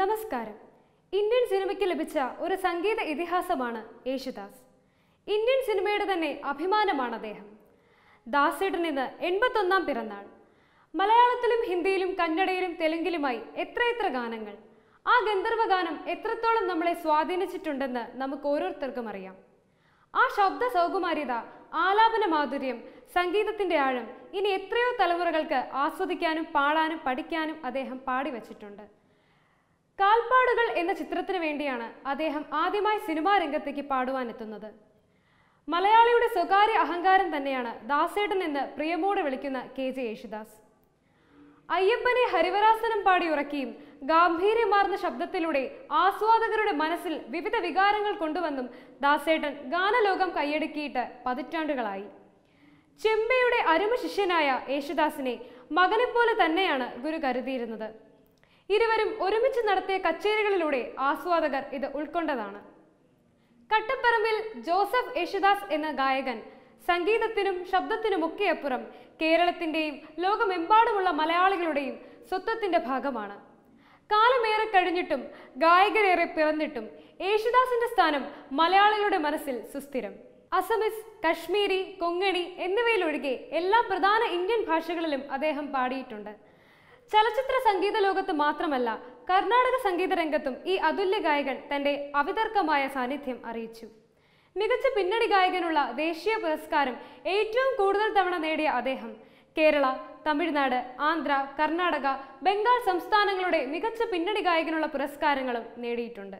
നമസ്കാരം ഇന്ത്യൻ സിനിമയ്ക്ക് ലഭിച്ച ഒരു സംഗീത ഇതിഹാസമാണ് യേശുദാസ് ഇന്ത്യൻ സിനിമയുടെ തന്നെ അഭിമാനമാണ് അദ്ദേഹം ദാസേട്ടൻ ഇന്ന് എൺപത്തൊന്നാം പിറന്നാൾ മലയാളത്തിലും ഹിന്ദിയിലും കന്നഡയിലും തെലുങ്കിലുമായി എത്രയെത്ര ഗാനങ്ങൾ ആ ഗന്ധർവ ഗാനം എത്രത്തോളം നമ്മളെ സ്വാധീനിച്ചിട്ടുണ്ടെന്ന് നമുക്ക് ഓരോരുത്തർക്കും അറിയാം ആ ശബ്ദ സൗകുമാര്യത ആലാപന മാധുര്യം സംഗീതത്തിന്റെ ആഴം ഇനി എത്രയോ തലമുറകൾക്ക് ആസ്വദിക്കാനും പാടാനും പഠിക്കാനും അദ്ദേഹം പാടിവച്ചിട്ടുണ്ട് കാൽപ്പാടുകൾ എന്ന ചിത്രത്തിനു വേണ്ടിയാണ് അദ്ദേഹം ആദ്യമായി സിനിമാ രംഗത്തേക്ക് പാടുവാനെത്തുന്നത് മലയാളിയുടെ സ്വകാര്യ അഹങ്കാരം തന്നെയാണ് ദാസേട്ടൻ എന്ന് പ്രിയമോട് വിളിക്കുന്ന കെ ജെ യേശുദാസ് അയ്യപ്പനെ ഹരിവരാസനം പാടി ഉറക്കിയും ഗാംഭീര്യമാർന്ന ശബ്ദത്തിലൂടെ ആസ്വാദകരുടെ മനസ്സിൽ വിവിധ വികാരങ്ങൾ കൊണ്ടുവന്നും ദാസേട്ടൻ ഗാനലോകം കൈയടക്കിയിട്ട് പതിറ്റാണ്ടുകളായി ചെമ്പയുടെ അരുമ ശിഷ്യനായ യേശുദാസിനെ മകനെപ്പോലെ തന്നെയാണ് ഗുരു കരുതിയിരുന്നത് ഇരുവരും ഒരുമിച്ച് നടത്തിയ കച്ചേരികളിലൂടെ ആസ്വാദകർ ഇത് ഉൾക്കൊണ്ടതാണ് കട്ടപ്പറമ്പിൽ ജോസഫ് യേശുദാസ് എന്ന ഗായകൻ സംഗീതത്തിനും ശബ്ദത്തിനുമൊക്കെ അപ്പുറം കേരളത്തിൻ്റെയും ലോകമെമ്പാടുമുള്ള മലയാളികളുടെയും സ്വത്വത്തിൻ്റെ ഭാഗമാണ് കാലമേറെ കഴിഞ്ഞിട്ടും ഗായകരേറെ പിറന്നിട്ടും യേശുദാസിന്റെ സ്ഥാനം മലയാളികളുടെ മനസ്സിൽ സുസ്ഥിരം അസമിസ് കശ്മീരി കൊങ്ങണി എന്നിവയിലൊഴികെ എല്ലാ പ്രധാന ഇന്ത്യൻ ഭാഷകളിലും അദ്ദേഹം പാടിയിട്ടുണ്ട് ചലച്ചിത്ര സംഗീത ലോകത്ത് മാത്രമല്ല കർണാടക സംഗീത രംഗത്തും ഈ അതുല്യ ഗായകൻ തന്റെ അവിതർക്കമായ സാന്നിധ്യം അറിയിച്ചു മികച്ച പിന്നണി ഗായകനുള്ള ദേശീയ പുരസ്കാരം ഏറ്റവും കൂടുതൽ തവണ നേടിയ അദ്ദേഹം കേരള തമിഴ്നാട് ആന്ധ്ര കർണാടക ബംഗാൾ സംസ്ഥാനങ്ങളുടെ മികച്ച പിന്നണി ഗായകനുള്ള പുരസ്കാരങ്ങളും നേടിയിട്ടുണ്ട്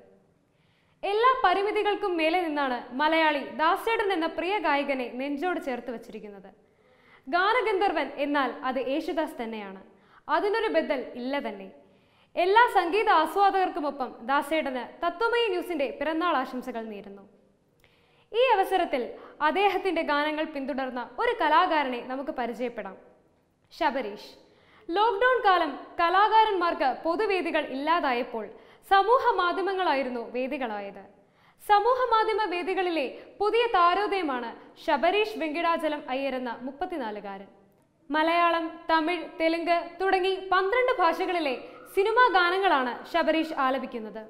എല്ലാ പരിമിതികൾക്കും മേലെ നിന്നാണ് മലയാളി ദാസേടൻ എന്ന പ്രിയ ഗായകനെ നെഞ്ചോട് ചേർത്ത് വച്ചിരിക്കുന്നത് ഗാനഗന്ധർവൻ എന്നാൽ അത് യേശുദാസ് തന്നെയാണ് അതിനൊരു ബദൽ ഇല്ല തന്നെ എല്ലാ സംഗീത ആസ്വാദകർക്കുമൊപ്പം ദാസേടന് തത്വമയി ന്യൂസിന്റെ പിറന്നാൾ ആശംസകൾ നേരുന്നു ഈ അവസരത്തിൽ അദ്ദേഹത്തിന്റെ ഗാനങ്ങൾ പിന്തുടർന്ന ഒരു കലാകാരനെ നമുക്ക് പരിചയപ്പെടാം ശബരീഷ് ലോക്ക്ഡൗൺ കാലം കലാകാരന്മാർക്ക് പൊതുവേദികൾ ഇല്ലാതായപ്പോൾ സമൂഹ മാധ്യമങ്ങളായിരുന്നു വേദികളായത് സമൂഹ മാധ്യമ വേദികളിലെ പുതിയ താരോദയമാണ് ശബരീഷ് വെങ്കിടാചലം അയ്യരെന്ന മുപ്പത്തിനാലുകാരൻ മലയാളം തമിഴ് തെലുങ്ക് തുടങ്ങി പന്ത്രണ്ട് ഭാഷകളിലെ സിനിമാ ഗാനങ്ങളാണ് ശബരീഷ് ആലപിക്കുന്നത്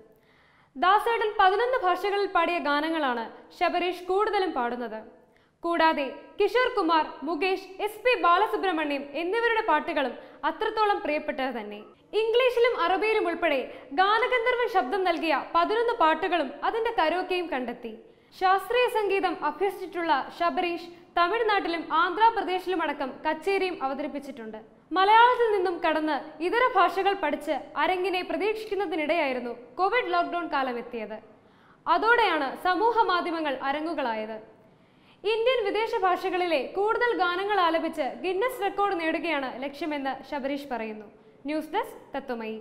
ദാസേട്ടൻ പതിനൊന്ന് ഭാഷകളിൽ പാടിയ ഗാനങ്ങളാണ് ശബരീഷ് കൂടുതലും പാടുന്നത് കൂടാതെ കിഷോർ കുമാർ മുകേഷ് എസ് പി ബാലസുബ്രഹ്മണ്യം എന്നിവരുടെ പാട്ടുകളും അത്രത്തോളം പ്രിയപ്പെട്ടത് തന്നെ ഇംഗ്ലീഷിലും അറബിയിലും ഉൾപ്പെടെ ഗാനഗന്ധർവൻ ശബ്ദം നൽകിയ പതിനൊന്ന് പാട്ടുകളും അതിന്റെ കരോക്കെയും കണ്ടെത്തി ശാസ്ത്രീയ സംഗീതം അഭ്യസിച്ചിട്ടുള്ള ശബരീഷ് തമിഴ്നാട്ടിലും ആന്ധ്രാപ്രദേശിലുമടക്കം കച്ചേരിയും അവതരിപ്പിച്ചിട്ടുണ്ട് മലയാളത്തിൽ നിന്നും കടന്ന് ഇതര ഭാഷകൾ പഠിച്ച് അരങ്ങിനെ പ്രതീക്ഷിക്കുന്നതിനിടെയായിരുന്നു കോവിഡ് ലോക്ക്ഡൌൺ കാലം എത്തിയത് അതോടെയാണ് സമൂഹ മാധ്യമങ്ങൾ അരങ്ങുകളായത് ഇന്ത്യൻ വിദേശ ഭാഷകളിലെ കൂടുതൽ ഗാനങ്ങൾ ആലപിച്ച് ഗിന്നസ് റെക്കോർഡ് നേടുകയാണ് ലക്ഷ്യമെന്ന് ശബരീഷ് പറയുന്നു ന്യൂസ് ഡെസ്ക് തത്വമയി